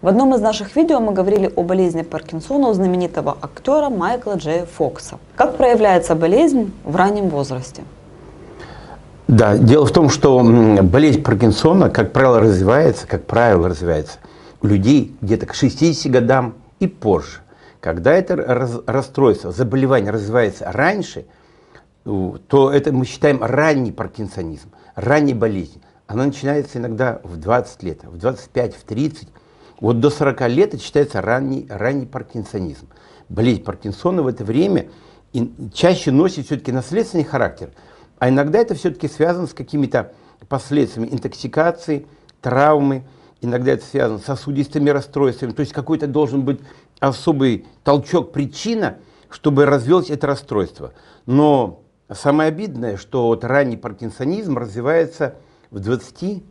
В одном из наших видео мы говорили о болезни Паркинсона у знаменитого актера Майкла Джея Фокса. Как проявляется болезнь в раннем возрасте? Да, дело в том, что болезнь Паркинсона, как правило, развивается, как правило, развивается у людей где-то к 60 годам и позже. Когда это расстройство, заболевание развивается раньше – то это мы считаем ранний паркинсонизм, ранняя болезнь. Она начинается иногда в 20 лет, в 25, в 30. Вот до 40 лет это считается ранний, ранний паркинсонизм. Болезнь Паркинсона в это время чаще носит все-таки наследственный характер, а иногда это все-таки связано с какими-то последствиями интоксикации, травмы, иногда это связано с сосудистыми расстройствами, то есть какой-то должен быть особый толчок, причина, чтобы развилось это расстройство. Но Самое обидное, что вот ранний паркинсонизм развивается в 20,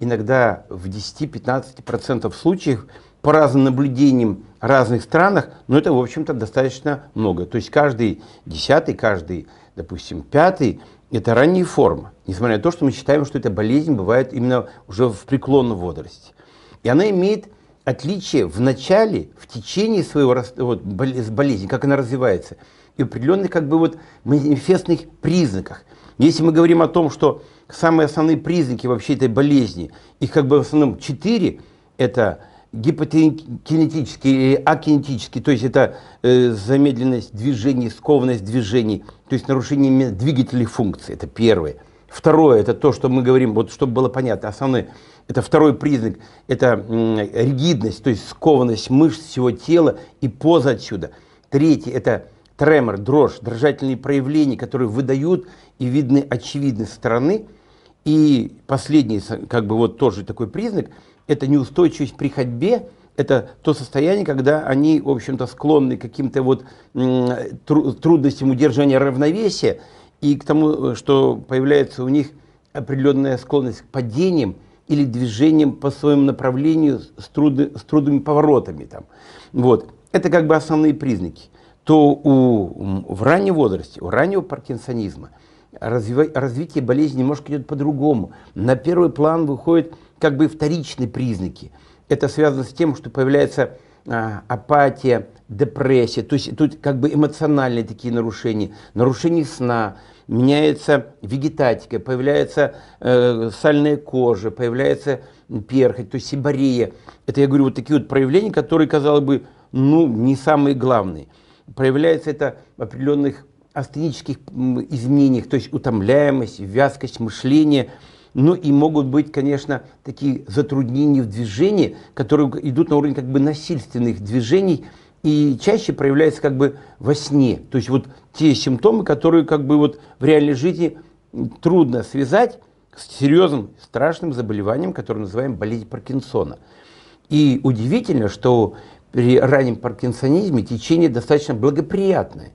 иногда в 10-15% случаев по разным наблюдениям разных странах, но это, в общем-то, достаточно много. То есть каждый десятый, каждый, допустим, пятый – это ранняя форма, несмотря на то, что мы считаем, что эта болезнь бывает именно уже в преклонном возрасте. И она имеет отличие в начале, в течение своего вот, болезни, как она развивается – и определенных как бы вот манифестных признаках. Если мы говорим о том, что самые основные признаки вообще этой болезни, их как бы в основном четыре, это гипотенетический или акинетический, то есть это э, замедленность движений, скованность движений, то есть нарушение двигателей функции, это первое. Второе, это то, что мы говорим, вот чтобы было понятно, основной, это второй признак, это э, ригидность, то есть скованность мышц всего тела и поза отсюда. Третье, это тремор, дрожь, дрожательные проявления, которые выдают и видны очевидной стороны. И последний, как бы вот тоже такой признак, это неустойчивость при ходьбе, это то состояние, когда они, в общем-то, склонны к каким-то вот трудностям удержания равновесия и к тому, что появляется у них определенная склонность к падениям или движениям по своему направлению с, труды, с трудными поворотами. Там. Вот. Это как бы основные признаки то у, в ранней возрасте, у раннего паркинсонизма разви, развитие болезни немножко идет по-другому. На первый план выходят как бы вторичные признаки. Это связано с тем, что появляется а, апатия, депрессия, то есть тут как бы эмоциональные такие нарушения, нарушение сна, меняется вегетатика, появляется э, сальная кожа, появляется перхоть, то есть сибария. Это, я говорю, вот такие вот проявления, которые, казалось бы, ну, не самые главные проявляется это в определенных астенических изменениях, то есть утомляемость, вязкость мышления, ну и могут быть, конечно, такие затруднения в движении, которые идут на уровне как бы насильственных движений и чаще проявляются как бы во сне. То есть вот те симптомы, которые как бы вот в реальной жизни трудно связать с серьезным страшным заболеванием, которое называем болезнь Паркинсона. И удивительно, что при раннем паркинсонизме течение достаточно благоприятное.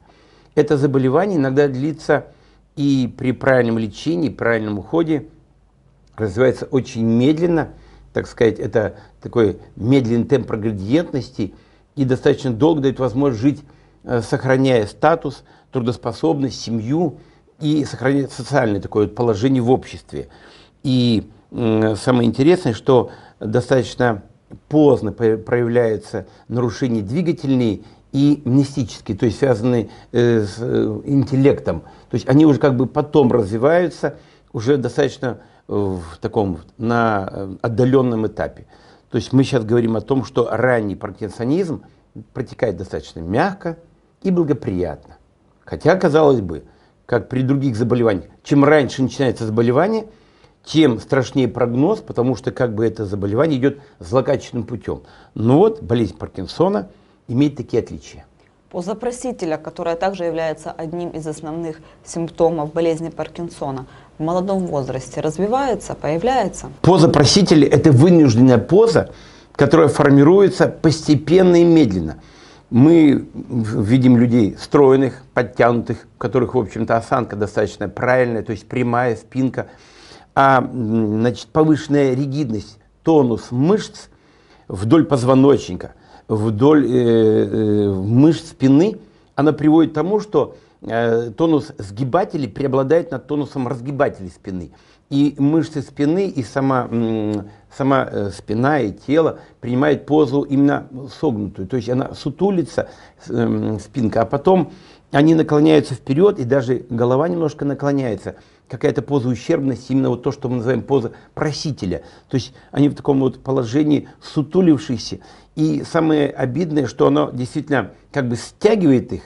Это заболевание иногда длится и при правильном лечении, правильном уходе развивается очень медленно, так сказать, это такой медленный темп прогредиентности и достаточно долго дает возможность жить, э, сохраняя статус, трудоспособность, семью и сохраняя социальное такое положение в обществе. И самое интересное, что достаточно поздно проявляются нарушения двигательные и мнестические, то есть связанные э, с э, интеллектом. То есть они уже как бы потом развиваются, уже достаточно э, в таком, на отдаленном этапе. То есть мы сейчас говорим о том, что ранний паркинсонизм протекает достаточно мягко и благоприятно. Хотя, казалось бы, как при других заболеваниях, чем раньше начинается заболевание – тем страшнее прогноз, потому что как бы это заболевание идет злокачественным путем. Но вот болезнь Паркинсона имеет такие отличия. Поза просителя, которая также является одним из основных симптомов болезни Паркинсона, в молодом возрасте развивается, появляется? Поза просителя – это вынужденная поза, которая формируется постепенно и медленно. Мы видим людей стройных, подтянутых, у которых, в общем-то, осанка достаточно правильная, то есть прямая спинка – а значит, повышенная ригидность, тонус мышц вдоль позвоночника, вдоль э, э, мышц спины, она приводит к тому, что э, тонус сгибателей преобладает над тонусом разгибателей спины. И мышцы спины, и сама, э, сама спина и тело принимает позу именно согнутую. То есть она сутулится, э, спинка, а потом они наклоняются вперед, и даже голова немножко наклоняется. Какая-то поза ущербности, именно вот то, что мы называем поза просителя. То есть они в таком вот положении сутулившиеся. И самое обидное, что оно действительно как бы стягивает их.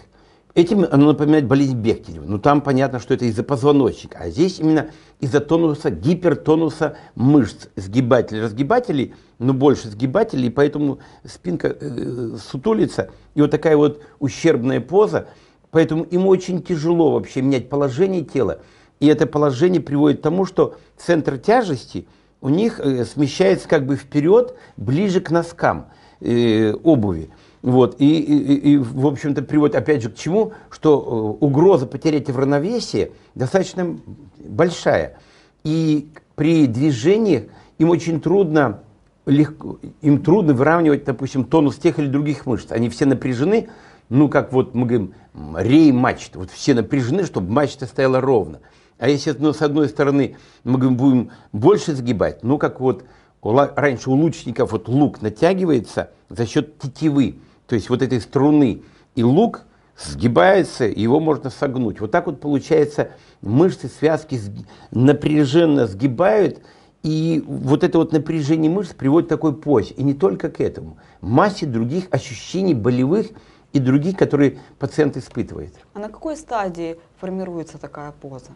Этим оно напоминает болезнь Бехтерева. Ну там понятно, что это из-за позвоночника. А здесь именно из-за тонуса, гипертонуса мышц. сгибателей, разгибателей, но больше сгибателей, и поэтому спинка э, э сутулится. И вот такая вот ущербная поза – Поэтому им очень тяжело вообще менять положение тела. И это положение приводит к тому, что центр тяжести у них э, смещается как бы вперед, ближе к носкам э, обуви. Вот. И, и, и, в общем-то, приводит опять же к чему, что э, угроза потерять в равновесии достаточно большая. И при движениях им очень трудно, легко, им трудно выравнивать, допустим, тонус тех или других мышц. Они все напряжены, ну, как вот мы говорим, рей мачт. Вот все напряжены, чтобы мачта стояла ровно. А если, ну, с одной стороны, мы говорим, будем больше сгибать, ну, как вот раньше у лучников вот лук натягивается за счет тетивы, то есть вот этой струны, и лук сгибается, его можно согнуть. Вот так вот получается, мышцы, связки напряженно сгибают, и вот это вот напряжение мышц приводит к такой позе. И не только к этому. Массе других ощущений болевых, и другие, которые пациент испытывает. А на какой стадии формируется такая поза?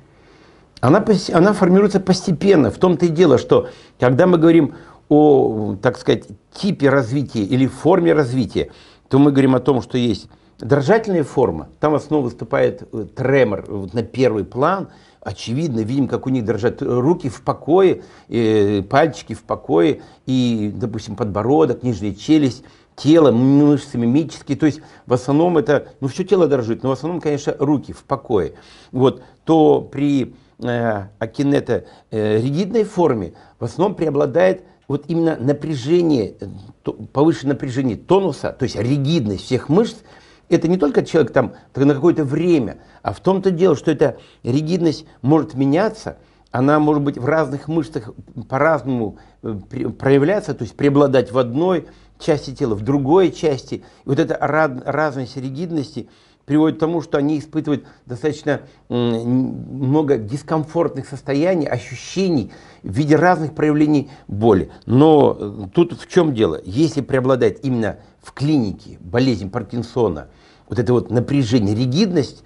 Она, она формируется постепенно. В том-то и дело, что когда мы говорим о, так сказать, типе развития или форме развития, то мы говорим о том, что есть дрожательная форма. Там основу выступает э, тремор э, вот на первый план. Очевидно, видим, как у них дрожат руки в покое, э, пальчики в покое, и, допустим, подбородок, нижняя челюсть – тело мышцами, мимические, то есть в основном это, ну все тело дрожит, но в основном, конечно, руки в покое. Вот, то при э, акинета э, ригидной форме в основном преобладает вот именно напряжение, э, то, повышенное напряжение тонуса, то есть ригидность всех мышц, это не только человек там на какое-то время, а в том-то дело, что эта ригидность может меняться, она может быть в разных мышцах по-разному э, проявляться, то есть преобладать в одной, части тела в другой части. И вот эта разность ригидности приводит к тому, что они испытывают достаточно много дискомфортных состояний, ощущений в виде разных проявлений боли. Но э, тут в чем дело? Если преобладает именно в клинике болезнь Паркинсона, вот это вот напряжение, ригидность,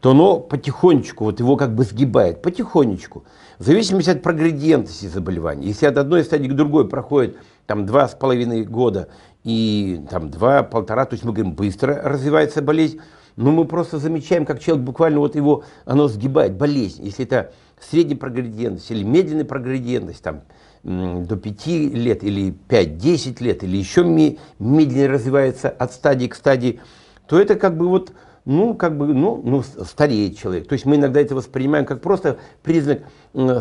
то оно потихонечку, вот его как бы сгибает, потихонечку. В зависимости от прогредиентности заболевания. Если от одной стадии к другой проходит там два с половиной года и там два, полтора, то есть мы говорим, быстро развивается болезнь, но мы просто замечаем, как человек буквально вот его, оно сгибает, болезнь, если это средняя прогрессивность или медленная прогрессивность там, до 5 лет или 5-10 лет, или еще медленнее развивается от стадии к стадии, то это как бы вот ну, как бы, ну, ну, стареет человек. То есть мы иногда это воспринимаем как просто признак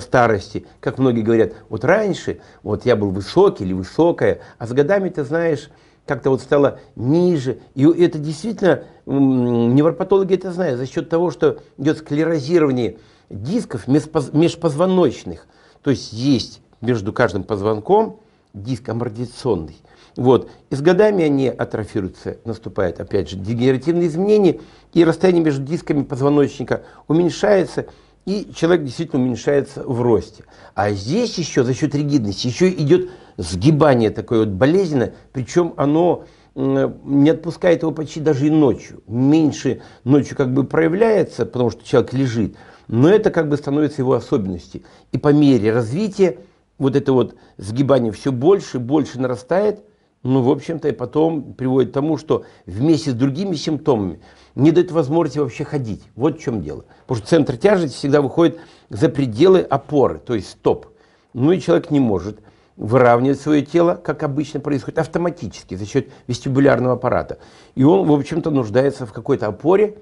старости. Как многие говорят, вот раньше вот я был высокий или высокая, а с годами, ты знаешь, как-то вот стало ниже. И это действительно, невропатологи это знают, за счет того, что идет склерозирование дисков межпозвоночных. То есть есть между каждым позвонком диск амортизационный. Вот. И с годами они атрофируются, наступают опять же, дегенеративные изменения, и расстояние между дисками позвоночника уменьшается, и человек действительно уменьшается в росте. А здесь еще за счет ригидности еще идет сгибание такое вот болезненно, причем оно не отпускает его почти даже и ночью. Меньше ночью как бы проявляется, потому что человек лежит, но это как бы становится его особенностью. И по мере развития вот это вот сгибание все больше и больше нарастает, ну, в общем-то, и потом приводит к тому, что вместе с другими симптомами не дает возможности вообще ходить. Вот в чем дело. Потому что центр тяжести всегда выходит за пределы опоры, то есть стоп. Ну и человек не может выравнивать свое тело, как обычно происходит, автоматически за счет вестибулярного аппарата. И он, в общем-то, нуждается в какой-то опоре,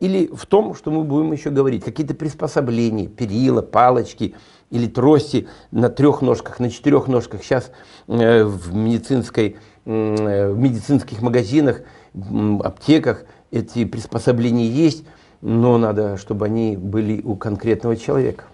или в том, что мы будем еще говорить, какие-то приспособления, перила, палочки или трости на трех ножках, на четырех ножках. Сейчас э, в, медицинской, э, в медицинских магазинах, аптеках эти приспособления есть, но надо, чтобы они были у конкретного человека.